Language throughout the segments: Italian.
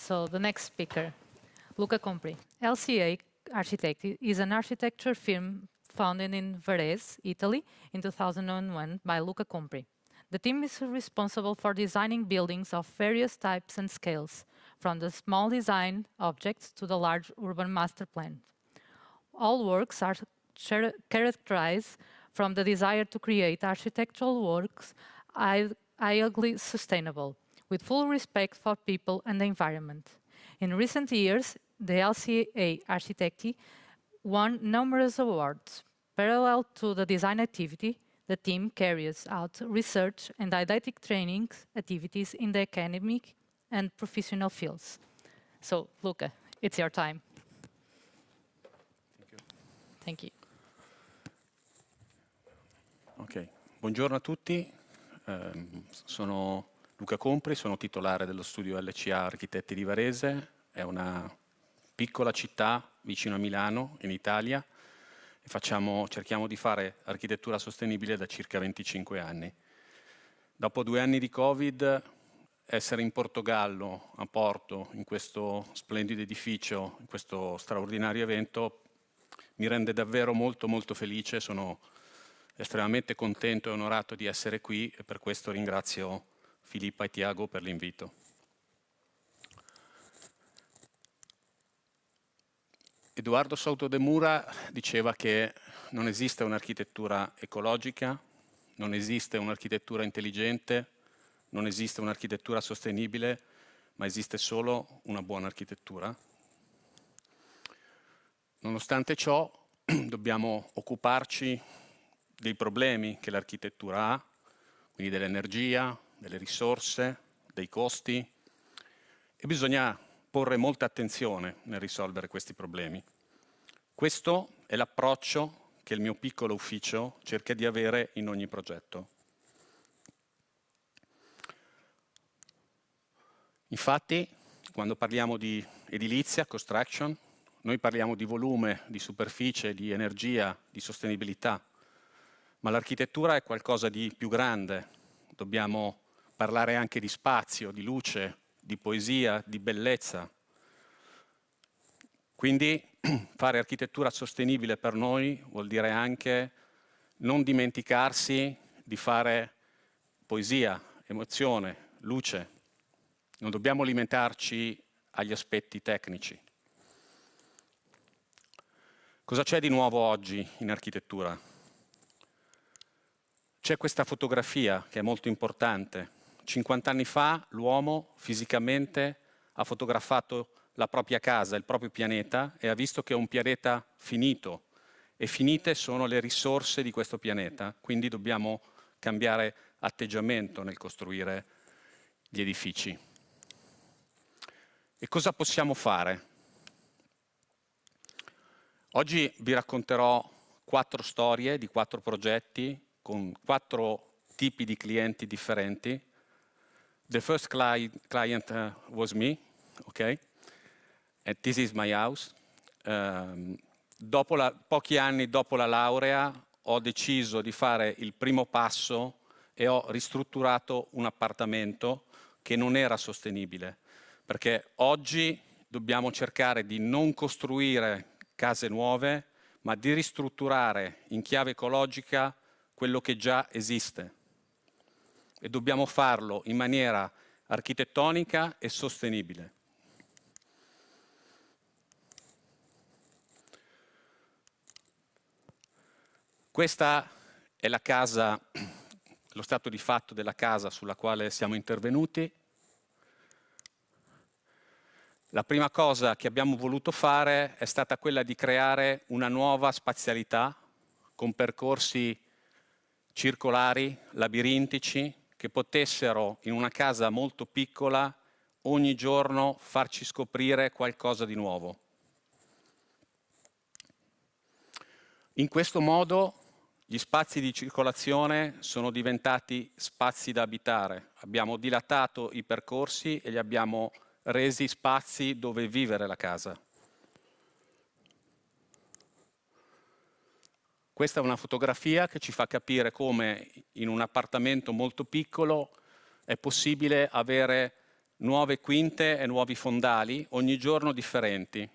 So the next speaker, Luca Compri. LCA Architect is an architecture firm founded in Varese, Italy, in 2001 by Luca Compri. The team is responsible for designing buildings of various types and scales, from the small design objects to the large urban master plan. All works are characterized from the desire to create architectural works highly sustainable, with full respect for people and the environment. In recent years, the LCA Architecti won numerous awards. Parallel to the design activity, the team carries out research and didactic training activities in the academic and professional fields. So, Luca, it's your time. Thank you. Thank you. Ok, buongiorno a tutti. Ehm, sono Luca Compri, sono titolare dello studio LCA Architetti di Varese, è una piccola città vicino a Milano, in Italia, e facciamo, cerchiamo di fare architettura sostenibile da circa 25 anni. Dopo due anni di Covid, essere in Portogallo, a Porto, in questo splendido edificio, in questo straordinario evento, mi rende davvero molto molto felice, sono estremamente contento e onorato di essere qui e per questo ringrazio Filippa e Tiago per l'invito. Edoardo Sauto de Mura diceva che non esiste un'architettura ecologica, non esiste un'architettura intelligente, non esiste un'architettura sostenibile, ma esiste solo una buona architettura. Nonostante ciò, dobbiamo occuparci dei problemi che l'architettura ha, quindi dell'energia, delle risorse, dei costi e bisogna porre molta attenzione nel risolvere questi problemi. Questo è l'approccio che il mio piccolo ufficio cerca di avere in ogni progetto. Infatti, quando parliamo di edilizia, construction, noi parliamo di volume, di superficie, di energia, di sostenibilità, ma l'architettura è qualcosa di più grande. Dobbiamo parlare anche di spazio, di luce, di poesia, di bellezza. Quindi fare architettura sostenibile per noi vuol dire anche non dimenticarsi di fare poesia, emozione, luce. Non dobbiamo limitarci agli aspetti tecnici. Cosa c'è di nuovo oggi in architettura? C'è questa fotografia che è molto importante, 50 anni fa l'uomo fisicamente ha fotografato la propria casa, il proprio pianeta e ha visto che è un pianeta finito e finite sono le risorse di questo pianeta, quindi dobbiamo cambiare atteggiamento nel costruire gli edifici. E cosa possiamo fare? Oggi vi racconterò quattro storie di quattro progetti con quattro tipi di clienti differenti the first cli client uh, was me, okay? And this is my house. Um, la, pochi anni dopo la laurea ho deciso di fare il primo passo e ho ristrutturato un appartamento che non era sostenibile, perché oggi dobbiamo cercare di non costruire case nuove, ma di ristrutturare in chiave ecologica quello che già esiste e dobbiamo farlo in maniera architettonica e sostenibile. Questa è la casa, lo stato di fatto della casa sulla quale siamo intervenuti. La prima cosa che abbiamo voluto fare è stata quella di creare una nuova spazialità con percorsi circolari, labirintici, che potessero in una casa molto piccola ogni giorno farci scoprire qualcosa di nuovo. In questo modo gli spazi di circolazione sono diventati spazi da abitare, abbiamo dilatato i percorsi e li abbiamo resi spazi dove vivere la casa. Questa è una fotografia che ci fa capire come in un appartamento molto piccolo è possibile avere nuove quinte e nuovi fondali ogni giorno differenti.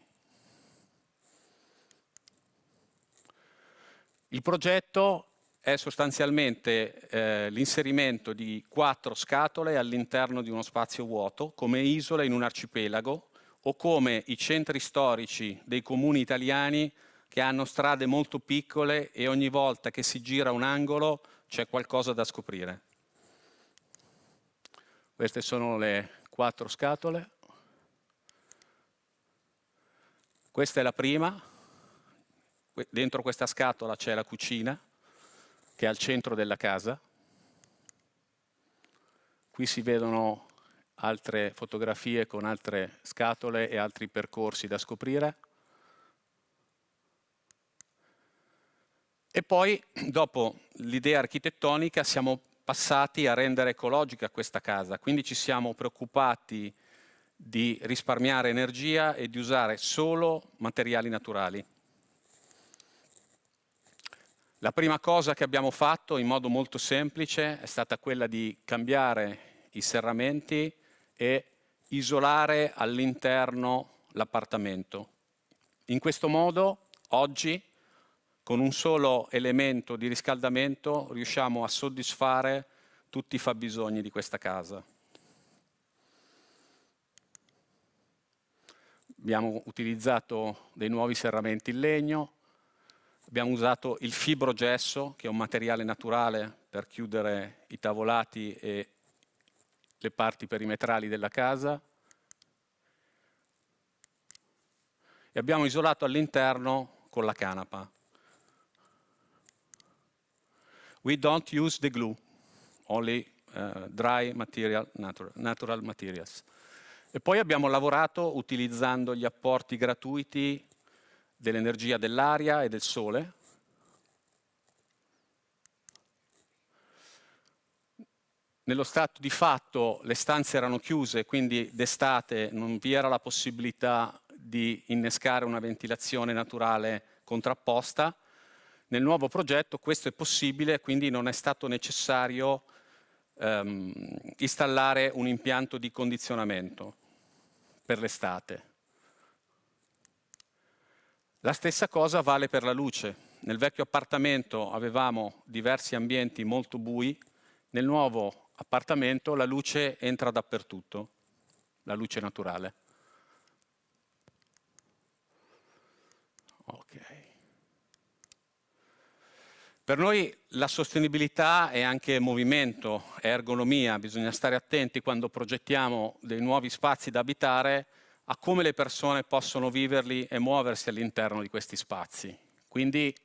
Il progetto è sostanzialmente eh, l'inserimento di quattro scatole all'interno di uno spazio vuoto, come isole in un arcipelago o come i centri storici dei comuni italiani che hanno strade molto piccole e ogni volta che si gira un angolo c'è qualcosa da scoprire. Queste sono le quattro scatole. Questa è la prima. Dentro questa scatola c'è la cucina, che è al centro della casa. Qui si vedono altre fotografie con altre scatole e altri percorsi da scoprire. E poi, dopo l'idea architettonica, siamo passati a rendere ecologica questa casa, quindi ci siamo preoccupati di risparmiare energia e di usare solo materiali naturali. La prima cosa che abbiamo fatto in modo molto semplice è stata quella di cambiare i serramenti e isolare all'interno l'appartamento. In questo modo oggi con un solo elemento di riscaldamento riusciamo a soddisfare tutti i fabbisogni di questa casa. Abbiamo utilizzato dei nuovi serramenti in legno, abbiamo usato il fibrogesso, che è un materiale naturale per chiudere i tavolati e le parti perimetrali della casa, e abbiamo isolato all'interno con la canapa. We don't use the glue, only uh, dry material, natural, natural materials. E poi abbiamo lavorato utilizzando gli apporti gratuiti dell'energia dell'aria e del sole. Nello stato di fatto le stanze erano chiuse, quindi d'estate non vi era la possibilità di innescare una ventilazione naturale contrapposta, nel nuovo progetto questo è possibile, quindi non è stato necessario ehm, installare un impianto di condizionamento per l'estate. La stessa cosa vale per la luce. Nel vecchio appartamento avevamo diversi ambienti molto bui, nel nuovo appartamento la luce entra dappertutto, la luce naturale. Per noi la sostenibilità è anche movimento, è ergonomia, bisogna stare attenti quando progettiamo dei nuovi spazi da abitare a come le persone possono viverli e muoversi all'interno di questi spazi. Quindi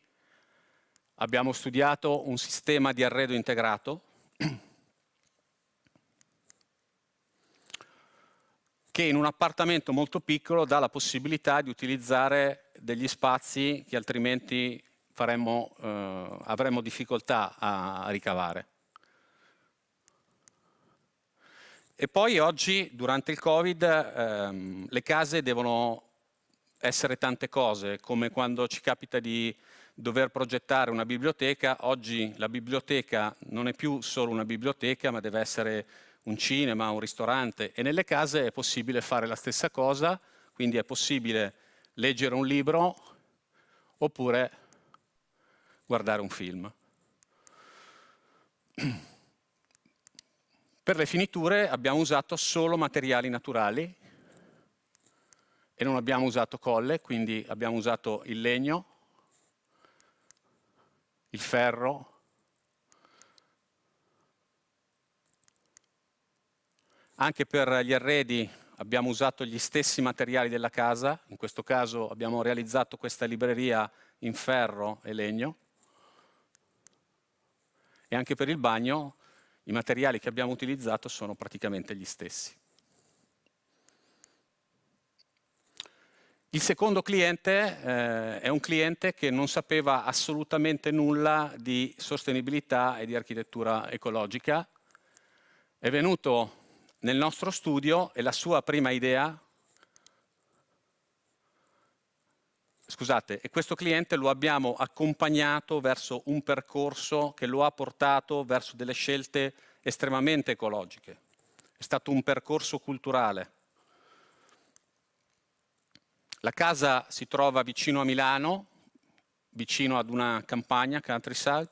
abbiamo studiato un sistema di arredo integrato che in un appartamento molto piccolo dà la possibilità di utilizzare degli spazi che altrimenti faremo, eh, avremo difficoltà a ricavare. E poi oggi, durante il Covid, ehm, le case devono essere tante cose, come quando ci capita di dover progettare una biblioteca, oggi la biblioteca non è più solo una biblioteca, ma deve essere un cinema, un ristorante e nelle case è possibile fare la stessa cosa, quindi è possibile leggere un libro oppure guardare un film. Per le finiture abbiamo usato solo materiali naturali e non abbiamo usato colle, quindi abbiamo usato il legno, il ferro, Anche per gli arredi abbiamo usato gli stessi materiali della casa, in questo caso abbiamo realizzato questa libreria in ferro e legno e anche per il bagno i materiali che abbiamo utilizzato sono praticamente gli stessi. Il secondo cliente eh, è un cliente che non sapeva assolutamente nulla di sostenibilità e di architettura ecologica. È venuto nel nostro studio e la sua prima idea scusate, e questo cliente lo abbiamo accompagnato verso un percorso che lo ha portato verso delle scelte estremamente ecologiche. È stato un percorso culturale. La casa si trova vicino a Milano, vicino ad una campagna, Countryside,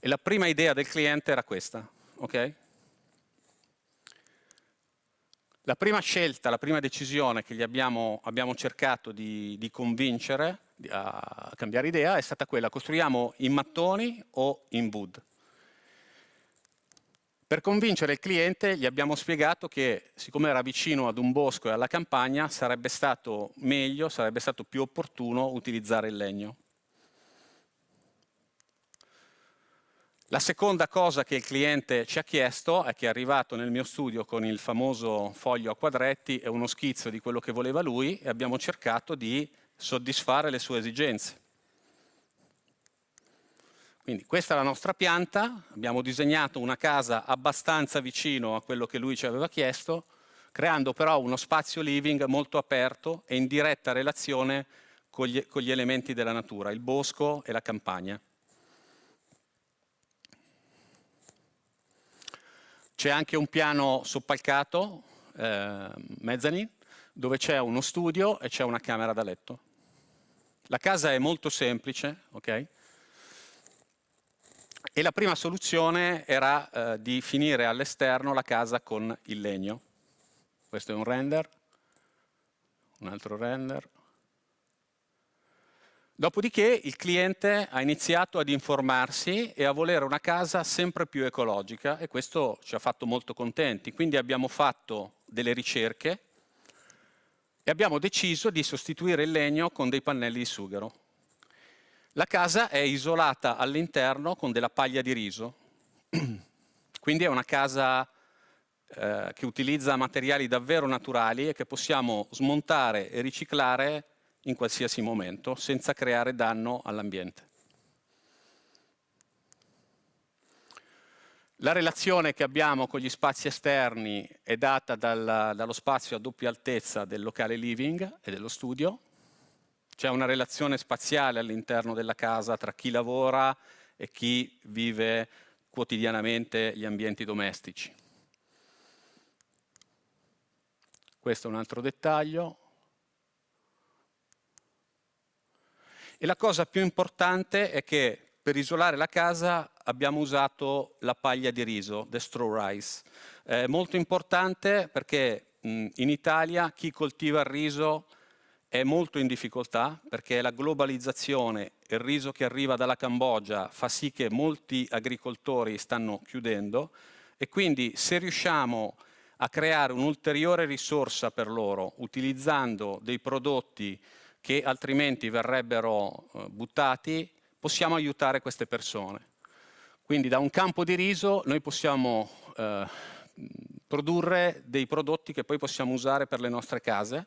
e la prima idea del cliente era questa, ok? La prima scelta, la prima decisione che gli abbiamo, abbiamo cercato di, di convincere a cambiare idea è stata quella, costruiamo in mattoni o in wood. Per convincere il cliente gli abbiamo spiegato che siccome era vicino ad un bosco e alla campagna sarebbe stato meglio, sarebbe stato più opportuno utilizzare il legno. La seconda cosa che il cliente ci ha chiesto è che è arrivato nel mio studio con il famoso foglio a quadretti e uno schizzo di quello che voleva lui e abbiamo cercato di soddisfare le sue esigenze. Quindi questa è la nostra pianta, abbiamo disegnato una casa abbastanza vicino a quello che lui ci aveva chiesto, creando però uno spazio living molto aperto e in diretta relazione con gli, con gli elementi della natura, il bosco e la campagna. C'è anche un piano soppalcato, eh, mezzanine, dove c'è uno studio e c'è una camera da letto. La casa è molto semplice, ok? E la prima soluzione era eh, di finire all'esterno la casa con il legno. Questo è un render, un altro render, Dopodiché il cliente ha iniziato ad informarsi e a volere una casa sempre più ecologica e questo ci ha fatto molto contenti. Quindi abbiamo fatto delle ricerche e abbiamo deciso di sostituire il legno con dei pannelli di sughero. La casa è isolata all'interno con della paglia di riso, quindi è una casa eh, che utilizza materiali davvero naturali e che possiamo smontare e riciclare in qualsiasi momento senza creare danno all'ambiente. La relazione che abbiamo con gli spazi esterni è data dal, dallo spazio a doppia altezza del locale living e dello studio. C'è una relazione spaziale all'interno della casa tra chi lavora e chi vive quotidianamente gli ambienti domestici. Questo è un altro dettaglio. E la cosa più importante è che per isolare la casa abbiamo usato la paglia di riso, the straw rice. È molto importante perché in Italia chi coltiva il riso è molto in difficoltà perché la globalizzazione e il riso che arriva dalla Cambogia fa sì che molti agricoltori stanno chiudendo e quindi se riusciamo a creare un'ulteriore risorsa per loro utilizzando dei prodotti che altrimenti verrebbero eh, buttati, possiamo aiutare queste persone. Quindi da un campo di riso noi possiamo eh, produrre dei prodotti che poi possiamo usare per le nostre case,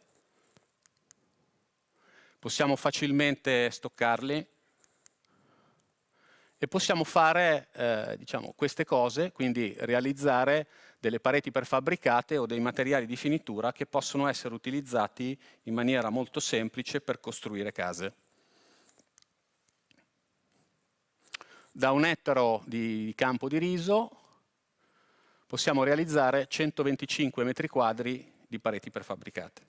possiamo facilmente stoccarli e possiamo fare eh, diciamo, queste cose, quindi realizzare delle pareti prefabbricate o dei materiali di finitura che possono essere utilizzati in maniera molto semplice per costruire case. Da un ettaro di campo di riso possiamo realizzare 125 metri quadri di pareti prefabbricate.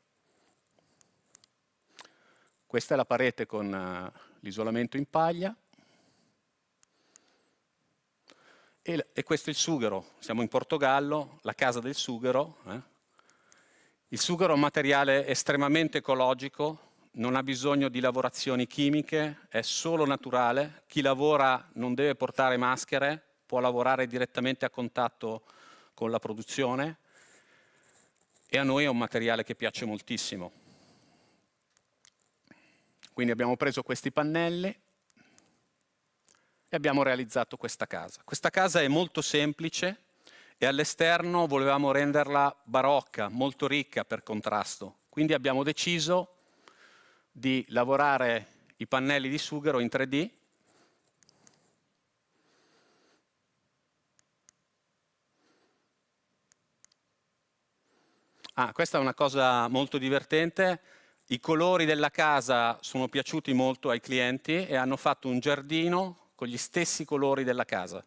Questa è la parete con eh, l'isolamento in paglia, E, e questo è il sughero, siamo in Portogallo, la casa del sughero. Eh? Il sughero è un materiale estremamente ecologico, non ha bisogno di lavorazioni chimiche, è solo naturale. Chi lavora non deve portare maschere, può lavorare direttamente a contatto con la produzione e a noi è un materiale che piace moltissimo. Quindi abbiamo preso questi pannelli, e abbiamo realizzato questa casa. Questa casa è molto semplice e all'esterno volevamo renderla barocca, molto ricca per contrasto. Quindi abbiamo deciso di lavorare i pannelli di sughero in 3D Ah, questa è una cosa molto divertente. I colori della casa sono piaciuti molto ai clienti e hanno fatto un giardino con gli stessi colori della casa.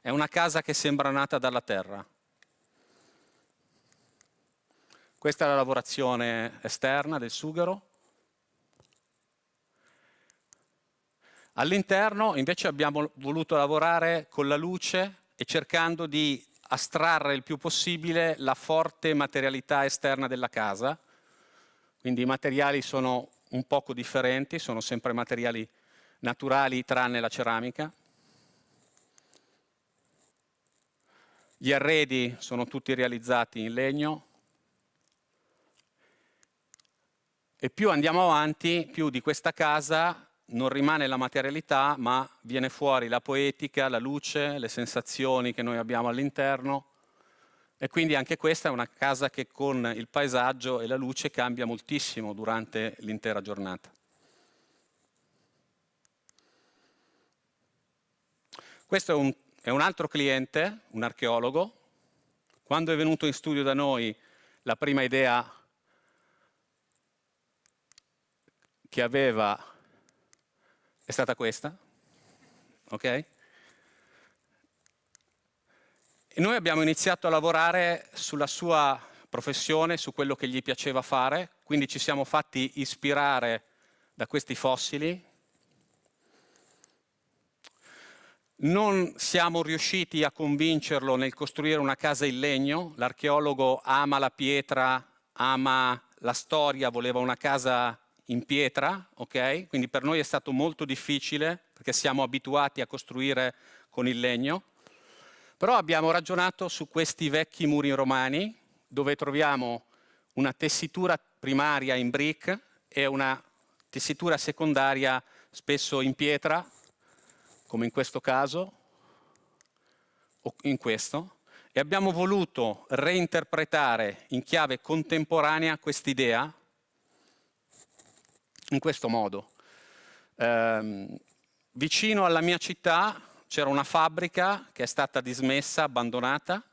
È una casa che sembra nata dalla terra. Questa è la lavorazione esterna del sughero. All'interno invece abbiamo voluto lavorare con la luce e cercando di astrarre il più possibile la forte materialità esterna della casa. Quindi i materiali sono un poco differenti, sono sempre materiali naturali tranne la ceramica. Gli arredi sono tutti realizzati in legno. E più andiamo avanti, più di questa casa non rimane la materialità, ma viene fuori la poetica, la luce, le sensazioni che noi abbiamo all'interno. E quindi anche questa è una casa che con il paesaggio e la luce cambia moltissimo durante l'intera giornata. Questo è un, è un altro cliente, un archeologo. Quando è venuto in studio da noi, la prima idea che aveva è stata questa, ok? E noi abbiamo iniziato a lavorare sulla sua professione, su quello che gli piaceva fare, quindi ci siamo fatti ispirare da questi fossili, Non siamo riusciti a convincerlo nel costruire una casa in legno, l'archeologo ama la pietra, ama la storia, voleva una casa in pietra, ok? Quindi per noi è stato molto difficile perché siamo abituati a costruire con il legno. Però abbiamo ragionato su questi vecchi muri romani dove troviamo una tessitura primaria in brick e una tessitura secondaria spesso in pietra come in questo caso, o in questo, e abbiamo voluto reinterpretare in chiave contemporanea quest'idea in questo modo. Eh, vicino alla mia città c'era una fabbrica che è stata dismessa, abbandonata,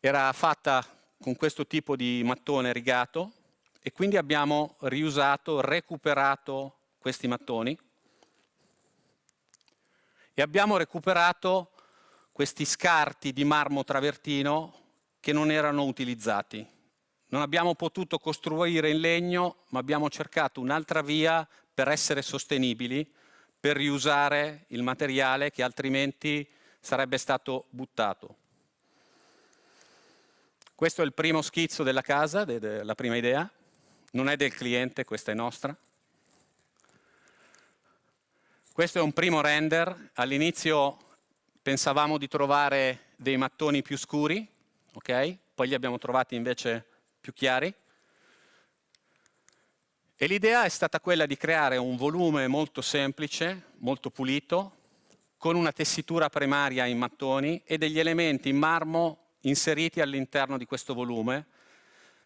era fatta con questo tipo di mattone rigato e quindi abbiamo riusato, recuperato questi mattoni e abbiamo recuperato questi scarti di marmo travertino che non erano utilizzati. Non abbiamo potuto costruire in legno, ma abbiamo cercato un'altra via per essere sostenibili, per riusare il materiale che altrimenti sarebbe stato buttato. Questo è il primo schizzo della casa, la prima idea. Non è del cliente, questa è nostra. Questo è un primo render, all'inizio pensavamo di trovare dei mattoni più scuri, okay? poi li abbiamo trovati invece più chiari. E l'idea è stata quella di creare un volume molto semplice, molto pulito, con una tessitura primaria in mattoni e degli elementi in marmo inseriti all'interno di questo volume,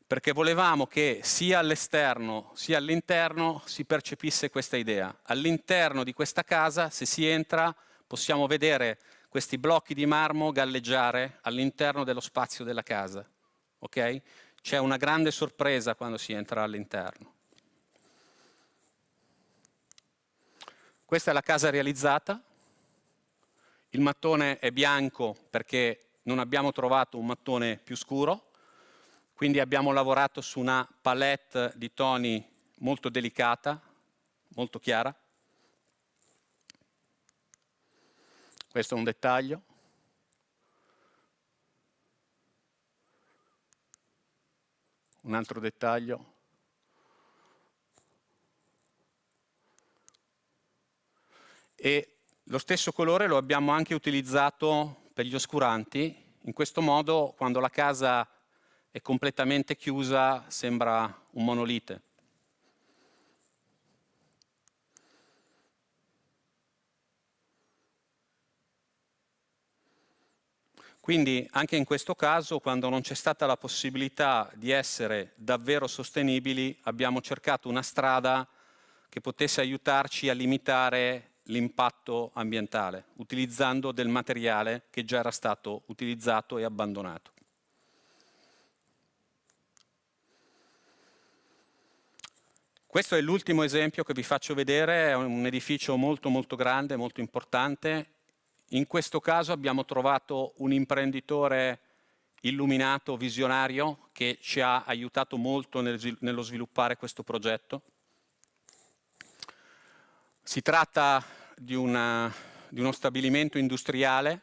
perché volevamo che sia all'esterno sia all'interno si percepisse questa idea. All'interno di questa casa, se si entra, possiamo vedere questi blocchi di marmo galleggiare all'interno dello spazio della casa. Okay? C'è una grande sorpresa quando si entra all'interno. Questa è la casa realizzata. Il mattone è bianco perché non abbiamo trovato un mattone più scuro quindi abbiamo lavorato su una palette di toni molto delicata, molto chiara. Questo è un dettaglio. Un altro dettaglio. E lo stesso colore lo abbiamo anche utilizzato per gli oscuranti. In questo modo, quando la casa è completamente chiusa, sembra un monolite. Quindi anche in questo caso, quando non c'è stata la possibilità di essere davvero sostenibili, abbiamo cercato una strada che potesse aiutarci a limitare l'impatto ambientale, utilizzando del materiale che già era stato utilizzato e abbandonato. Questo è l'ultimo esempio che vi faccio vedere, è un edificio molto molto grande, molto importante. In questo caso abbiamo trovato un imprenditore illuminato, visionario, che ci ha aiutato molto nel, nello sviluppare questo progetto. Si tratta di, una, di uno stabilimento industriale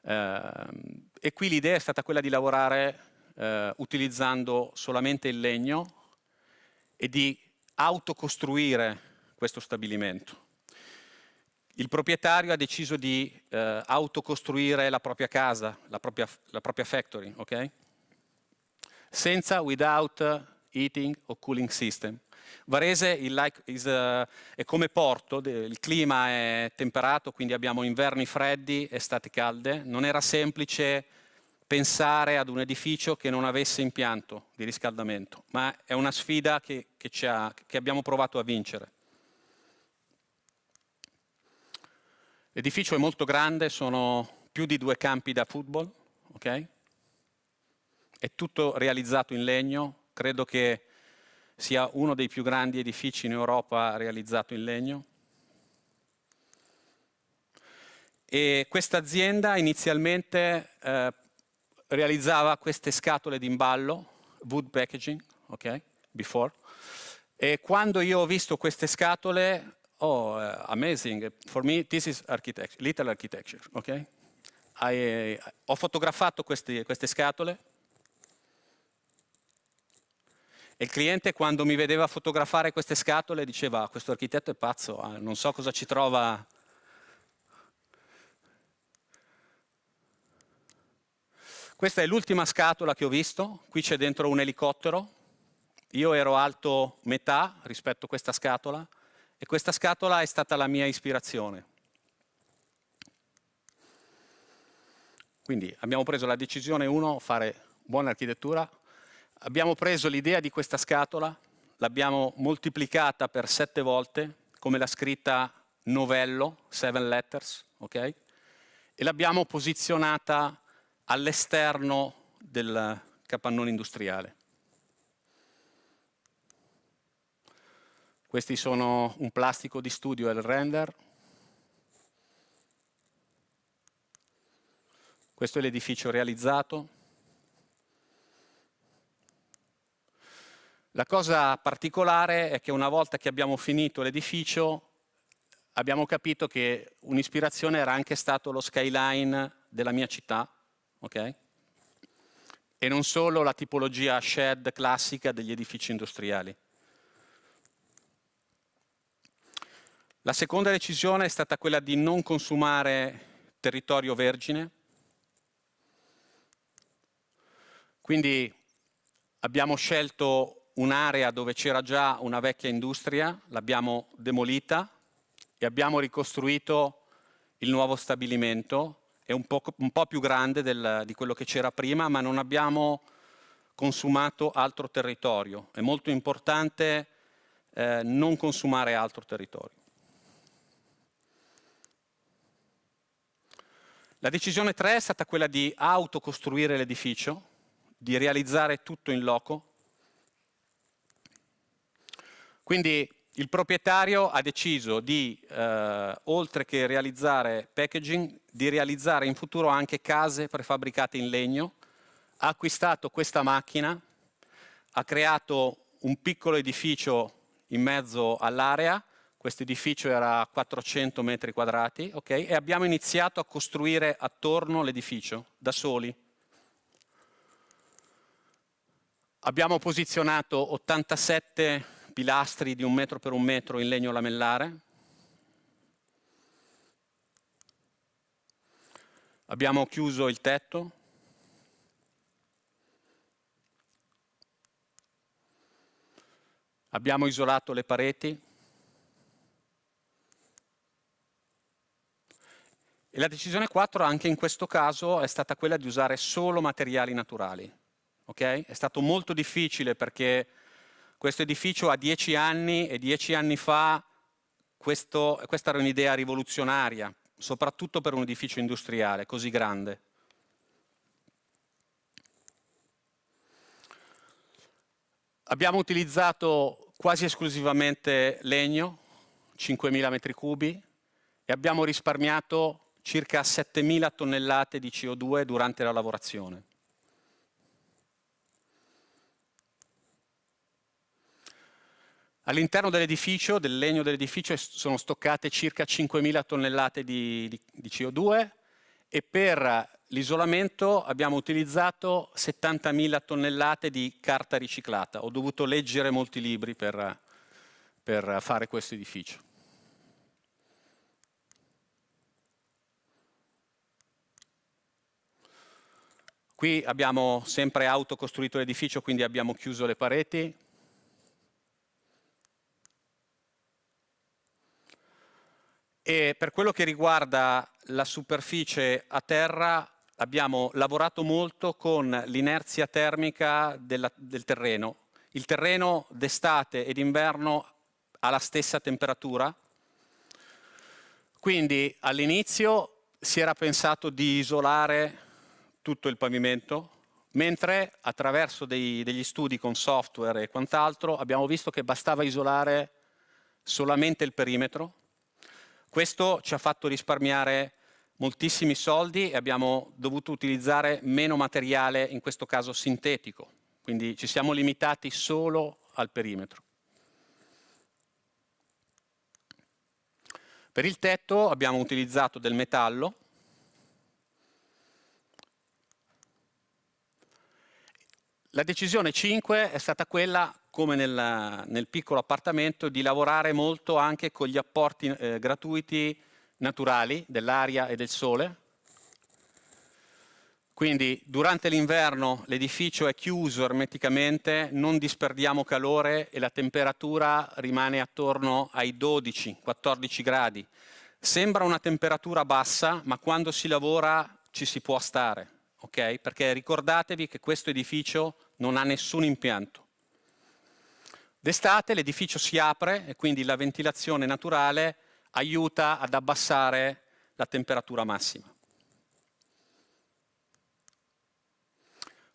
eh, e qui l'idea è stata quella di lavorare eh, utilizzando solamente il legno, e di autocostruire questo stabilimento. Il proprietario ha deciso di eh, autocostruire la propria casa, la propria, la propria factory, ok? Senza, without heating o cooling system. Varese like is, uh, è come Porto, il clima è temperato, quindi abbiamo inverni freddi, estate calde. Non era semplice pensare ad un edificio che non avesse impianto di riscaldamento, ma è una sfida che, che, ha, che abbiamo provato a vincere. L'edificio è molto grande, sono più di due campi da football, okay? è tutto realizzato in legno, credo che sia uno dei più grandi edifici in Europa realizzato in legno. E questa azienda inizialmente eh, realizzava queste scatole d'imballo, wood packaging, ok? Before. E quando io ho visto queste scatole, oh, uh, amazing, for me this is architecture, little architecture, ok? I, uh, ho fotografato queste, queste scatole e il cliente quando mi vedeva fotografare queste scatole diceva ah, questo architetto è pazzo, ah, non so cosa ci trova Questa è l'ultima scatola che ho visto, qui c'è dentro un elicottero, io ero alto metà rispetto a questa scatola e questa scatola è stata la mia ispirazione. Quindi abbiamo preso la decisione 1, fare buona architettura, abbiamo preso l'idea di questa scatola, l'abbiamo moltiplicata per sette volte, come la scritta novello, seven letters, ok? E l'abbiamo posizionata all'esterno del capannone industriale. Questi sono un plastico di studio e il render. Questo è l'edificio realizzato. La cosa particolare è che una volta che abbiamo finito l'edificio abbiamo capito che un'ispirazione era anche stato lo skyline della mia città, Okay? E non solo la tipologia shed classica degli edifici industriali. La seconda decisione è stata quella di non consumare territorio vergine. Quindi abbiamo scelto un'area dove c'era già una vecchia industria, l'abbiamo demolita e abbiamo ricostruito il nuovo stabilimento è un po', un po più grande del, di quello che c'era prima, ma non abbiamo consumato altro territorio. È molto importante eh, non consumare altro territorio. La decisione 3 è stata quella di autocostruire l'edificio, di realizzare tutto in loco. Quindi il proprietario ha deciso di, eh, oltre che realizzare packaging, di realizzare in futuro anche case prefabbricate in legno, ha acquistato questa macchina, ha creato un piccolo edificio in mezzo all'area, questo edificio era a 400 metri quadrati, okay, e abbiamo iniziato a costruire attorno l'edificio, da soli. Abbiamo posizionato 87 metri pilastri di un metro per un metro in legno lamellare. Abbiamo chiuso il tetto. Abbiamo isolato le pareti. E la decisione 4 anche in questo caso è stata quella di usare solo materiali naturali. Okay? È stato molto difficile perché questo edificio ha dieci anni e dieci anni fa questo, questa era un'idea rivoluzionaria, soprattutto per un edificio industriale così grande. Abbiamo utilizzato quasi esclusivamente legno, 5.000 metri cubi, e abbiamo risparmiato circa 7.000 tonnellate di CO2 durante la lavorazione. All'interno dell'edificio, del legno dell'edificio, sono stoccate circa 5.000 tonnellate di, di, di CO2 e per l'isolamento abbiamo utilizzato 70.000 tonnellate di carta riciclata. Ho dovuto leggere molti libri per, per fare questo edificio. Qui abbiamo sempre autocostruito l'edificio, quindi abbiamo chiuso le pareti, E per quello che riguarda la superficie a terra abbiamo lavorato molto con l'inerzia termica della, del terreno. Il terreno d'estate ed inverno ha la stessa temperatura, quindi all'inizio si era pensato di isolare tutto il pavimento, mentre attraverso dei, degli studi con software e quant'altro abbiamo visto che bastava isolare solamente il perimetro questo ci ha fatto risparmiare moltissimi soldi e abbiamo dovuto utilizzare meno materiale, in questo caso sintetico, quindi ci siamo limitati solo al perimetro. Per il tetto abbiamo utilizzato del metallo La decisione 5 è stata quella come nella, nel piccolo appartamento, di lavorare molto anche con gli apporti eh, gratuiti naturali dell'aria e del sole. Quindi durante l'inverno l'edificio è chiuso ermeticamente, non disperdiamo calore e la temperatura rimane attorno ai 12-14 gradi. Sembra una temperatura bassa, ma quando si lavora ci si può stare, ok? Perché ricordatevi che questo edificio non ha nessun impianto. D'estate l'edificio si apre e quindi la ventilazione naturale aiuta ad abbassare la temperatura massima.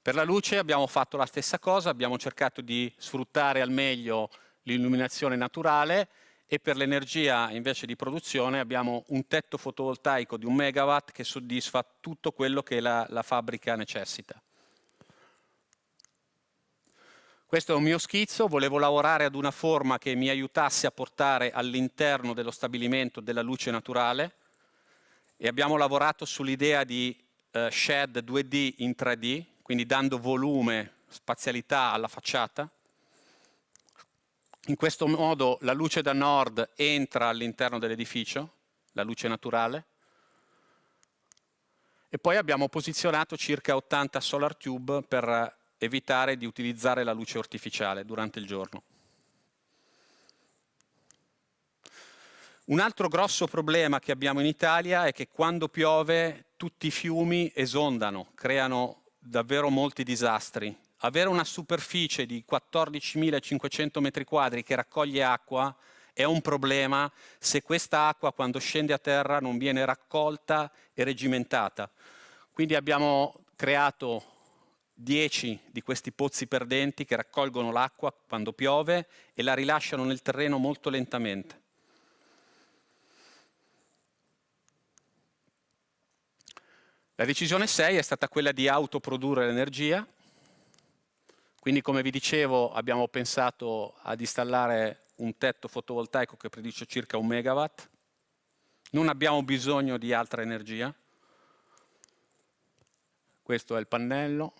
Per la luce abbiamo fatto la stessa cosa, abbiamo cercato di sfruttare al meglio l'illuminazione naturale e per l'energia invece di produzione abbiamo un tetto fotovoltaico di un megawatt che soddisfa tutto quello che la, la fabbrica necessita. Questo è un mio schizzo, volevo lavorare ad una forma che mi aiutasse a portare all'interno dello stabilimento della luce naturale e abbiamo lavorato sull'idea di eh, shed 2D in 3D, quindi dando volume, spazialità alla facciata. In questo modo la luce da nord entra all'interno dell'edificio, la luce naturale, e poi abbiamo posizionato circa 80 solar tube per evitare di utilizzare la luce artificiale durante il giorno. Un altro grosso problema che abbiamo in Italia è che quando piove tutti i fiumi esondano, creano davvero molti disastri. Avere una superficie di 14.500 metri quadri che raccoglie acqua è un problema se questa acqua quando scende a terra non viene raccolta e regimentata. Quindi abbiamo creato 10 di questi pozzi perdenti che raccolgono l'acqua quando piove e la rilasciano nel terreno molto lentamente. La decisione 6 è stata quella di autoprodurre l'energia, quindi come vi dicevo abbiamo pensato ad installare un tetto fotovoltaico che predice circa un megawatt, non abbiamo bisogno di altra energia, questo è il pannello,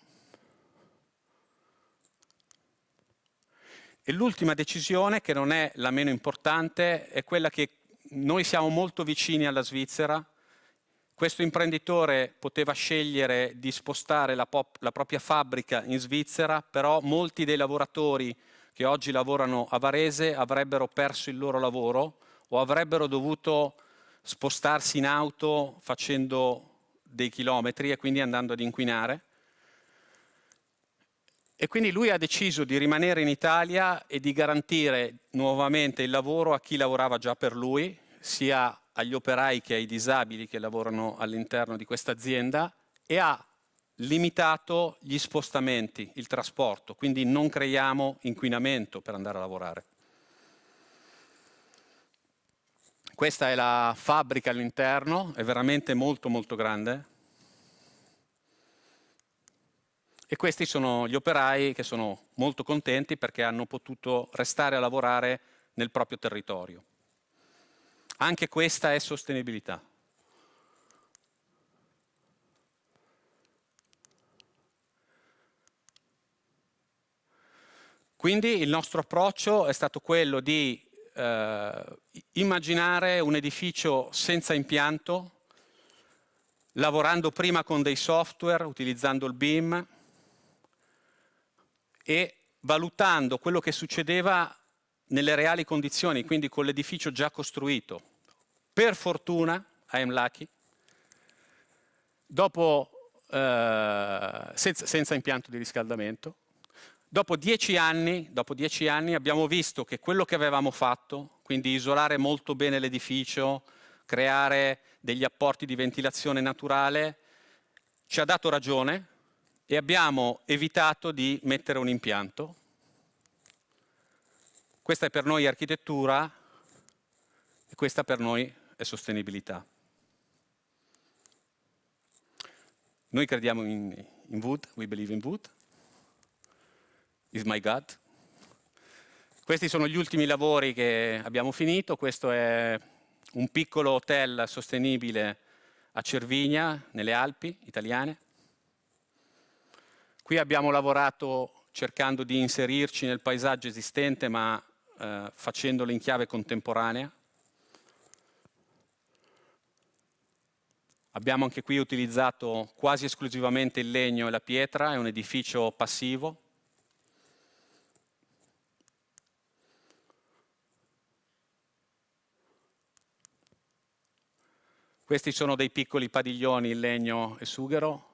E l'ultima decisione, che non è la meno importante, è quella che noi siamo molto vicini alla Svizzera. Questo imprenditore poteva scegliere di spostare la, la propria fabbrica in Svizzera, però molti dei lavoratori che oggi lavorano a Varese avrebbero perso il loro lavoro o avrebbero dovuto spostarsi in auto facendo dei chilometri e quindi andando ad inquinare. E quindi lui ha deciso di rimanere in Italia e di garantire nuovamente il lavoro a chi lavorava già per lui, sia agli operai che ai disabili che lavorano all'interno di questa azienda e ha limitato gli spostamenti, il trasporto, quindi non creiamo inquinamento per andare a lavorare. Questa è la fabbrica all'interno, è veramente molto molto grande, e questi sono gli operai che sono molto contenti perché hanno potuto restare a lavorare nel proprio territorio. Anche questa è sostenibilità. Quindi il nostro approccio è stato quello di eh, immaginare un edificio senza impianto, lavorando prima con dei software, utilizzando il BIM, e valutando quello che succedeva nelle reali condizioni, quindi con l'edificio già costruito. Per fortuna, I am lucky, dopo, eh, senza, senza, impianto di riscaldamento, dopo dieci, anni, dopo dieci anni abbiamo visto che quello che avevamo fatto, quindi isolare molto bene l'edificio, creare degli apporti di ventilazione naturale, ci ha dato ragione e abbiamo evitato di mettere un impianto. Questa è per noi architettura e questa per noi è sostenibilità. Noi crediamo in, in wood, we believe in wood, is my God. Questi sono gli ultimi lavori che abbiamo finito, questo è un piccolo hotel sostenibile a Cervigna, nelle Alpi italiane. Qui abbiamo lavorato cercando di inserirci nel paesaggio esistente, ma eh, facendolo in chiave contemporanea. Abbiamo anche qui utilizzato quasi esclusivamente il legno e la pietra, è un edificio passivo. Questi sono dei piccoli padiglioni in legno e sughero,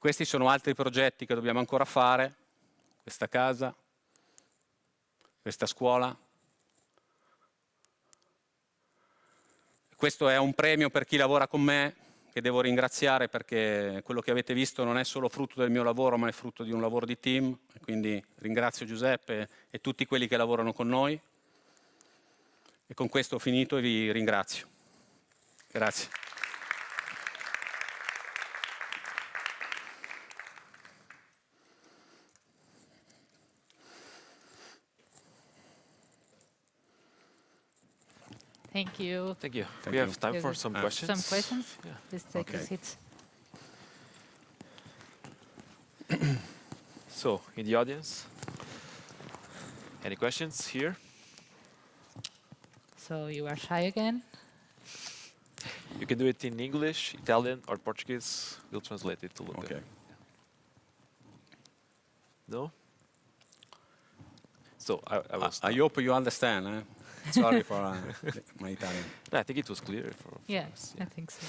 Questi sono altri progetti che dobbiamo ancora fare, questa casa, questa scuola. Questo è un premio per chi lavora con me, che devo ringraziare perché quello che avete visto non è solo frutto del mio lavoro, ma è frutto di un lavoro di team. Quindi ringrazio Giuseppe e tutti quelli che lavorano con noi. E con questo ho finito e vi ringrazio. Grazie. Thank you. Thank you. Thank we you. have time for some uh, questions. Some questions? Yeah. Please take okay. a seat. so, in the audience, any questions here? So you are shy again? You can do it in English, Italian, or Portuguese. We'll translate it to Luca. Okay. No? So I, I, I hope you understand. Eh? Sorry for uh, my Italian. No, I think it was clear. For, for yeah, us, yeah, I think so.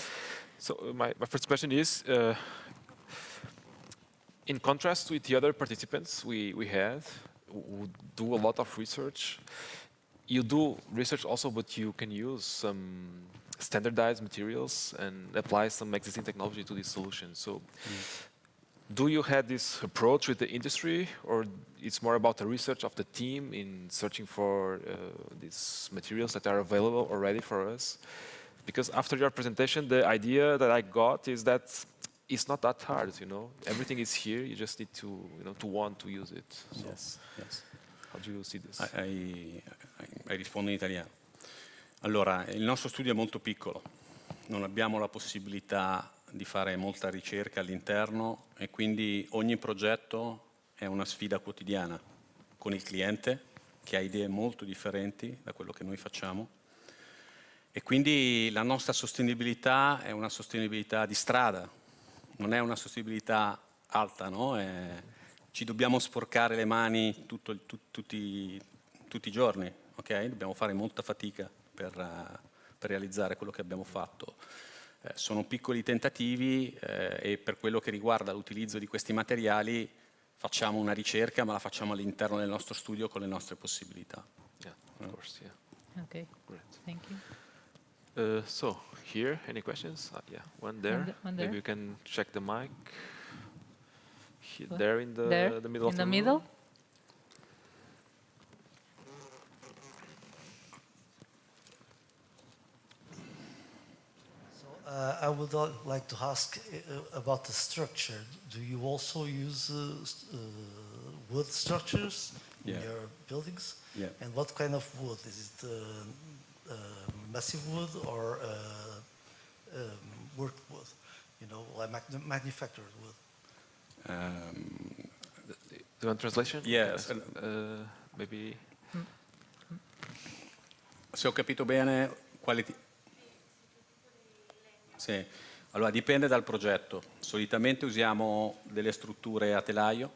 So my, my first question is, uh, in contrast with the other participants we, we had, who do a lot of research, you do research also, but you can use some standardized materials and apply some existing technology to these solutions. So mm do you have this approach with the industry, or it's more about the research of the team in searching for uh, these materials that are available already for us? Because after your presentation, the idea that I got is that it's not that hard, you know. Everything is here. You just need to, you know, to want to use it. So yes, yes. How do you see this? I, I, I in Italian. Allora, il nostro studio è molto piccolo. Non abbiamo la possibilità di fare molta ricerca all'interno e quindi ogni progetto è una sfida quotidiana con il cliente che ha idee molto differenti da quello che noi facciamo e quindi la nostra sostenibilità è una sostenibilità di strada, non è una sostenibilità alta, no? È, ci dobbiamo sporcare le mani tutto, tu, tutti, tutti, i giorni, okay? dobbiamo fare molta fatica per, per realizzare quello che abbiamo fatto. Eh, sono piccoli tentativi eh, e per quello che riguarda l'utilizzo di questi materiali facciamo una ricerca ma la facciamo all'interno del nostro studio con le nostre possibilità. Yeah, of mm. course, yeah. Okay, Great. thank you. Uh, so, here, any questions? Uh, yeah, one there. One, one there. Maybe you can check the mic. He, there in the, there? the middle. In the middle? Uh, I would like to ask uh, uh, about the structure. Do you also use uh, uh wood structures yeah. in your buildings? Yeah. And what kind of wood? Is it uh, massive wood or um, wood? You know, like manufactured wood? Um, do you want translation? Yes. maybe. Mm. Se ho capito bene, quali Sì. Allora dipende dal progetto. Solitamente usiamo delle strutture a telaio,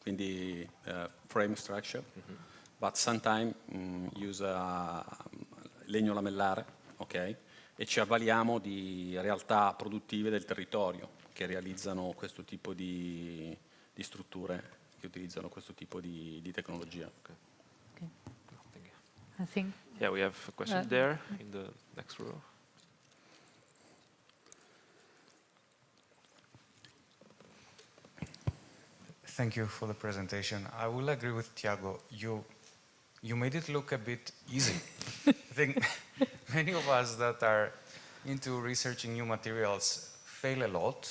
quindi uh, frame structure, mm -hmm. but sometimes use mm, usa mm, legno lamellare, ok? E ci avvaliamo di realtà produttive del territorio che realizzano questo tipo di, di strutture, che utilizzano questo tipo di, di tecnologia. Okay. Okay. I think. Yeah, we have a question uh, there in the next row. Thank you for the presentation. I will agree with Tiago. You, you made it look a bit easy. I think many of us that are into researching new materials fail a lot.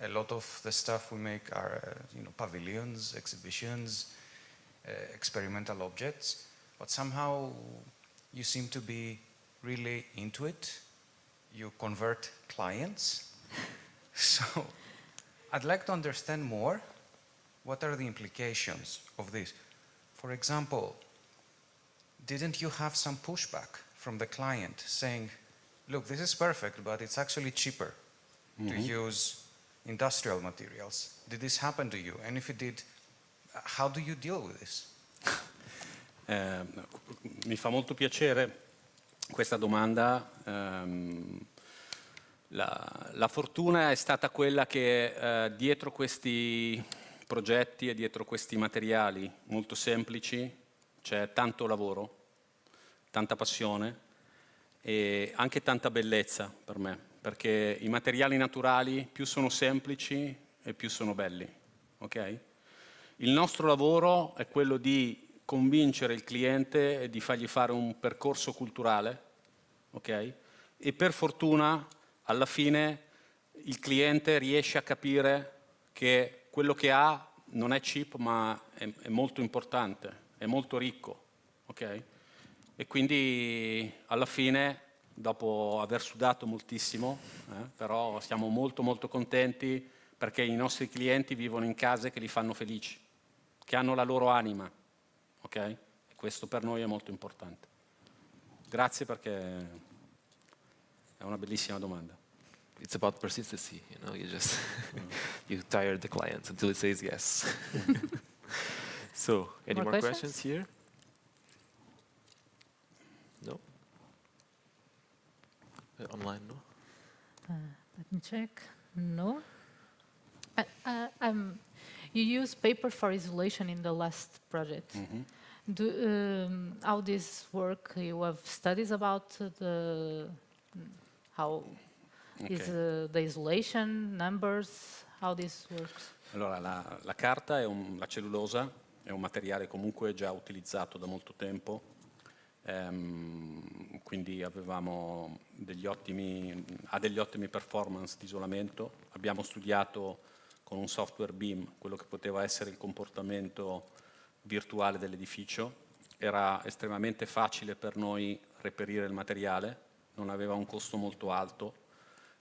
A lot of the stuff we make are, uh, you know, pavilions, exhibitions, uh, experimental objects. But somehow you seem to be really into it. You convert clients. so I'd like to understand more what are the implications of this? For example, didn't you have some pushback from the client saying, look, this is perfect, but it's actually cheaper mm -hmm. to mm-hmm. use industrial materials. Did this happen to you? And if it did, how do you deal with this? Eh, mi fa molto piacere questa domanda. Um, la, la, fortuna è stata quella che eh, dietro questi progetti e dietro questi materiali molto semplici c'è tanto lavoro, tanta passione e anche tanta bellezza per me, perché i materiali naturali più sono semplici e più sono belli, okay? Il nostro lavoro è quello di convincere il cliente e di fargli fare un percorso culturale, okay? E per fortuna alla fine il cliente riesce a capire che quello che ha non è cheap ma è, è molto importante, è molto ricco, okay? E quindi alla fine, dopo aver sudato moltissimo, eh, però siamo molto molto contenti perché i nostri clienti vivono in case che li fanno felici, che hanno la loro anima, okay? E questo per noi è molto importante. Grazie perché è una bellissima domanda. it's about persistency. You know, you just mm-hmm. you tire the client until it says yes. so, any more, more questions? questions here? No. Uh, online, no. Uh, let me check. No. Uh, uh um, you use paper for isolation in the last project. Mm -hmm. Do um, how this work? You have studies about the how Okay. Is uh, the isolation, numbers, how this works? Allora, la, la carta, un, la cellulosa, è un materiale comunque già utilizzato da molto tempo, um, quindi avevamo degli ottimi, ha degli ottimi performance di isolamento. Abbiamo studiato con un software BIM quello che poteva essere il comportamento virtuale dell'edificio. Era estremamente facile per noi reperire il materiale, non aveva un costo molto alto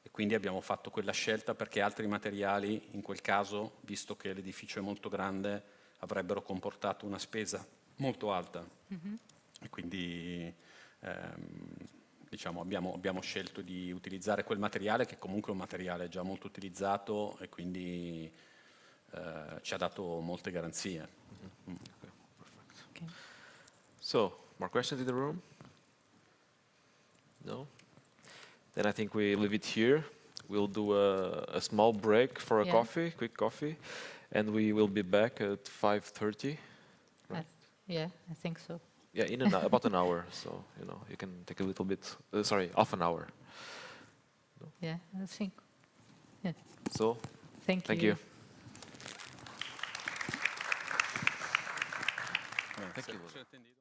e quindi abbiamo fatto quella scelta perché altri materiali, in quel caso, visto che l'edificio è molto grande, avrebbero comportato una spesa molto alta. Mm-hmm. E quindi ehm, diciamo, abbiamo, abbiamo, scelto di utilizzare quel materiale che comunque è un materiale già molto utilizzato e quindi eh, ci ha dato molte garanzie. Mm-hmm. Okay. So, more questions in the room? No? Then I think we leave it here. We'll do a, a small break for a yeah. coffee, quick coffee, and we will be back at 5.30. Right? yeah, I think so. Yeah, in an about an hour. So, you know, you can take a little bit, uh, sorry, half an hour. No? Yeah, I think. Yeah. So, thank, thank you. you. Thank you.